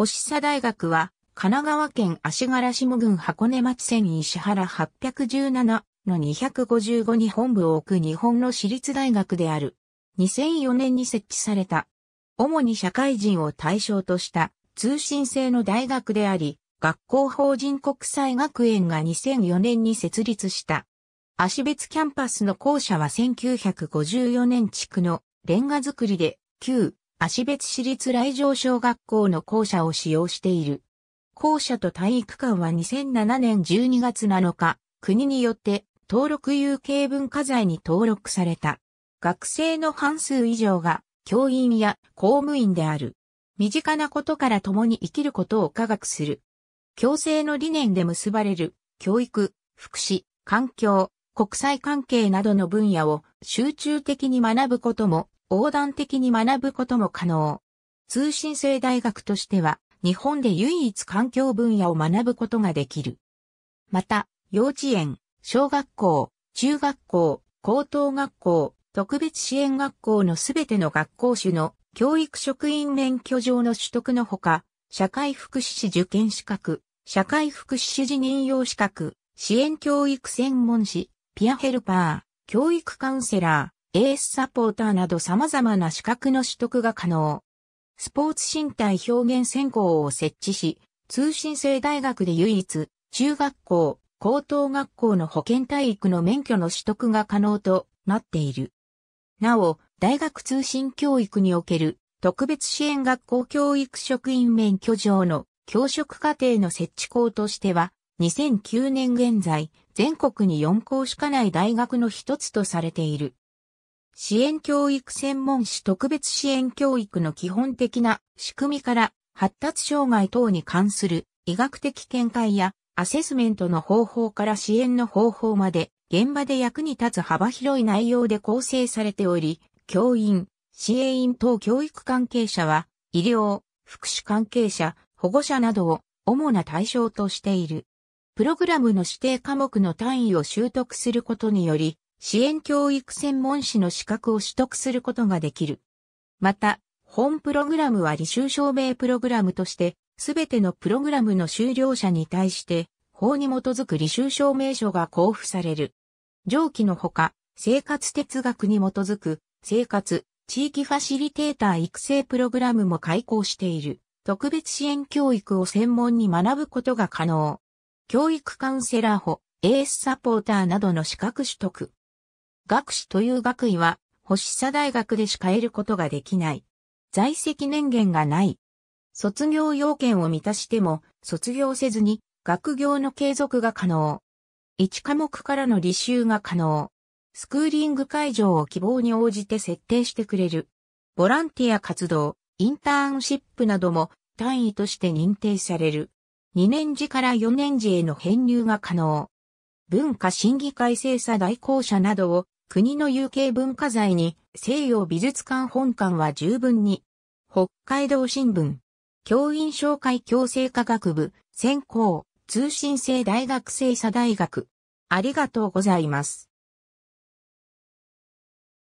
星佐大学は、神奈川県足柄下郡箱根町線石原817の255に本部を置く日本の私立大学である。2004年に設置された。主に社会人を対象とした通信制の大学であり、学校法人国際学園が2004年に設立した。足別キャンパスの校舎は1954年地区のレンガ造りで、旧足別市立来城小学校の校舎を使用している。校舎と体育館は2007年12月7日、国によって登録有形文化財に登録された。学生の半数以上が教員や公務員である。身近なことから共に生きることを科学する。共生の理念で結ばれる教育、福祉、環境、国際関係などの分野を集中的に学ぶことも横断的に学ぶことも可能。通信制大学としては、日本で唯一環境分野を学ぶことができる。また、幼稚園、小学校、中学校、高等学校、特別支援学校のすべての学校種の教育職員免許上の取得のほか、社会福祉士受験資格、社会福祉士辞任用資格、支援教育専門士、ピアヘルパー、教育カウンセラー、エースサポーターなど様々な資格の取得が可能。スポーツ身体表現専攻を設置し、通信制大学で唯一、中学校、高等学校の保健体育の免許の取得が可能となっている。なお、大学通信教育における特別支援学校教育職員免許上の教職課程の設置校としては、2009年現在、全国に4校しかない大学の一つとされている。支援教育専門士特別支援教育の基本的な仕組みから発達障害等に関する医学的見解やアセスメントの方法から支援の方法まで現場で役に立つ幅広い内容で構成されており、教員、支援員等教育関係者は医療、福祉関係者、保護者などを主な対象としている。プログラムの指定科目の単位を習得することにより、支援教育専門士の資格を取得することができる。また、本プログラムは履修証明プログラムとして、すべてのプログラムの修了者に対して、法に基づく履修証明書が交付される。上記のほか、生活哲学に基づく、生活、地域ファシリテーター育成プログラムも開講している。特別支援教育を専門に学ぶことが可能。教育カウンセラー補、エースサポーターなどの資格取得。学士という学位は、星社大学でしか得ることができない。在籍年限がない。卒業要件を満たしても、卒業せずに、学業の継続が可能。1科目からの履修が可能。スクーリング会場を希望に応じて設定してくれる。ボランティア活動、インターンシップなども単位として認定される。2年次から4年次への編入が可能。文化審議会精査代行者などを国の有形文化財に西洋美術館本館は十分に。北海道新聞。教員紹介共生科学部、専攻、通信制大学生査大学。ありがとうございます。